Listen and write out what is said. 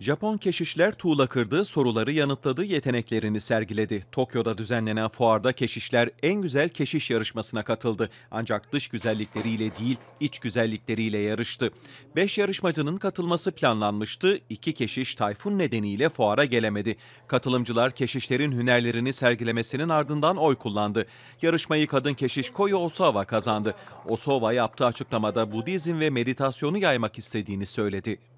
Japon keşişler tuğla kırdı, soruları yanıtladı, yeteneklerini sergiledi. Tokyo'da düzenlenen fuarda keşişler en güzel keşiş yarışmasına katıldı. Ancak dış güzellikleriyle değil, iç güzellikleriyle yarıştı. Beş yarışmacının katılması planlanmıştı. 2 keşiş tayfun nedeniyle fuara gelemedi. Katılımcılar keşişlerin hünerlerini sergilemesinin ardından oy kullandı. Yarışmayı kadın keşiş Koyo Osova kazandı. Osova yaptığı açıklamada Budizm ve meditasyonu yaymak istediğini söyledi.